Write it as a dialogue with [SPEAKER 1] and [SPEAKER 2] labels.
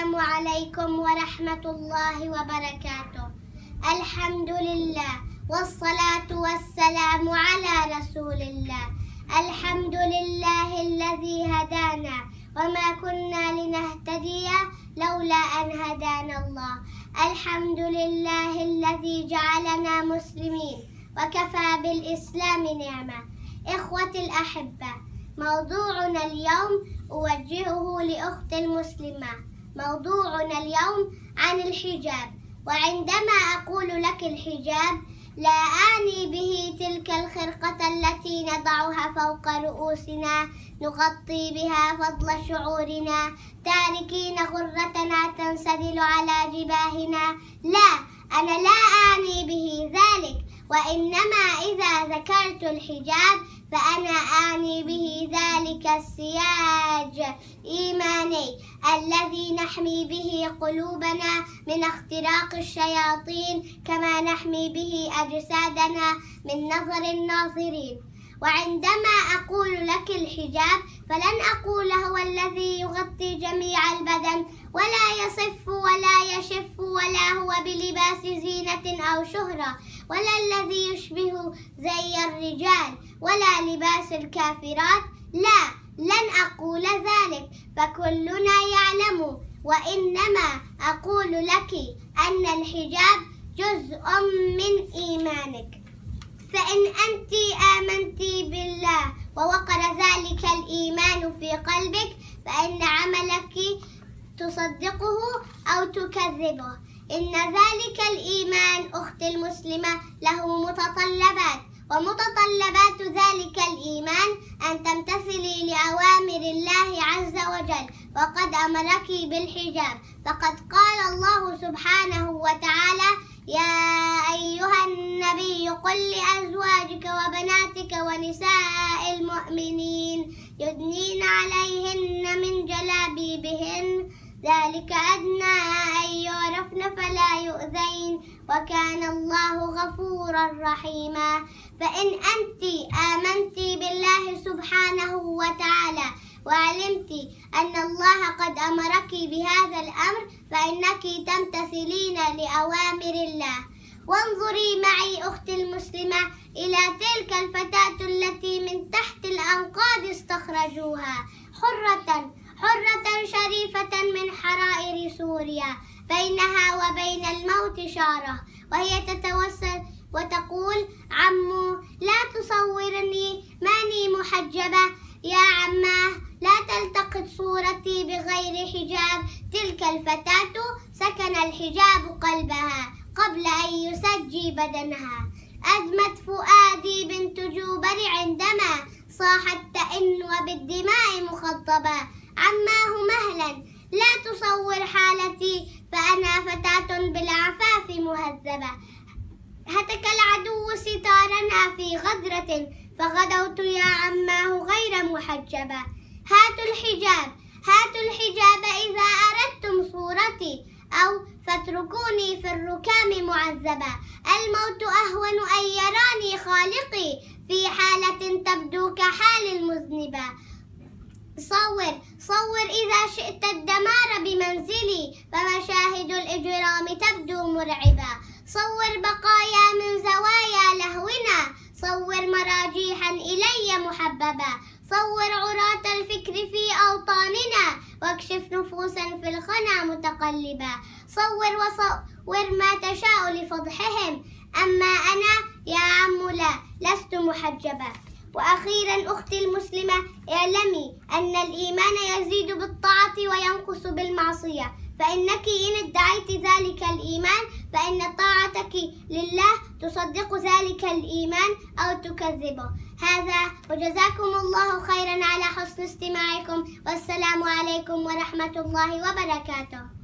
[SPEAKER 1] السلام عليكم ورحمة الله وبركاته الحمد لله والصلاة والسلام على رسول الله الحمد لله الذي هدانا وما كنا لنهتدي لولا أن هدانا الله الحمد لله الذي جعلنا مسلمين وكفى بالإسلام نعمة إخوة الأحبة موضوعنا اليوم أوجهه لأختي المسلمة موضوعنا اليوم عن الحجاب وعندما أقول لك الحجاب لا أعني به تلك الخرقة التي نضعها فوق رؤوسنا نغطي بها فضل شعورنا تاركين غرتنا تنسدل على جباهنا لا أنا لا أعني به ذلك وإنما إذا ذكرت الحجاب فأنا أعني به ذلك السياج إيماني الذي نحمي به قلوبنا من اختراق الشياطين كما نحمي به أجسادنا من نظر الناظرين وعندما أقول لك الحجاب فلن أقول هو الذي يغطي جميع البدن ولا يصف ولا يشف ولا هو بلباس زينة أو شهرة ولا الذي يشبه زي الرجال ولا لباس الكافرات لا لن أقول ذلك فكلنا يعلم وإنما أقول لك أن الحجاب جزء من إيمانك فإن أنت آمنت بالله ووقر ذلك الإيمان في قلبك فإن عملك تصدقه أو تكذبه إن ذلك الإيمان أختي المسلمة له متطلبات ومتطلبات ذلك الإيمان أن تمتثلي لأوامر الله عز وجل وقد أمرك بالحجاب فقد قال الله سبحانه وتعالى يا أيها النبي قل لأزواجك وبناتك ونساء المؤمنين يدنين عليهن من جلابيبهن ذلك أدنى عرفن فلا يؤذين وكان الله غفورا رحيما فإن أنت آمنت بالله سبحانه وتعالى وعلمت أن الله قد أمرك بهذا الأمر فإنك تمتثلين لأوامر الله وانظري معي أختي المسلمة إلى تلك الفتاة التي من تحت الأنقاض استخرجوها حرة حرة شريفة من حرائر سوريا بينها وبين الموت شارة وهي تتوسل وتقول عمو لا تصورني ماني محجبة يا عماه لا تلتقط صورتي بغير حجاب تلك الفتاة سكن الحجاب قلبها قبل أن يسجي بدنها أدمت فؤادي بنت جوبر عندما صاحت تئن وبالدماء مخضبة عماه مهلا لا تصور هتك العدو ستارنا في غدرة فغدوت يا عماه غير محجبة هاتوا الحجاب هاتوا الحجاب إذا أردتم صورتي أو فاتركوني في الركام معذبة الموت أهون أن يراني خالقي في حالة تبدو كحال المذنبة صور صور إذا شئت الدمار بمنزلي فمشاهد الإجرام تبدو مرعبة صور بقايا من زوايا لهونا صور مراجيحا إلي محببة صور عراة الفكر في أوطاننا واكشف نفوسا في الخنا متقلبة صور وصور ما تشاء لفضحهم أما أنا يا عم لا لست محجبة وأخيرا أختي المسلمة اعلمي أن الإيمان يزيد بالطاعة وينقص بالمعصية فإنك إن ادعيت ذلك الإيمان فإن طاعتك لله تصدق ذلك الإيمان أو تكذبه هذا وجزاكم الله خيرا على حسن استماعكم والسلام عليكم ورحمة الله وبركاته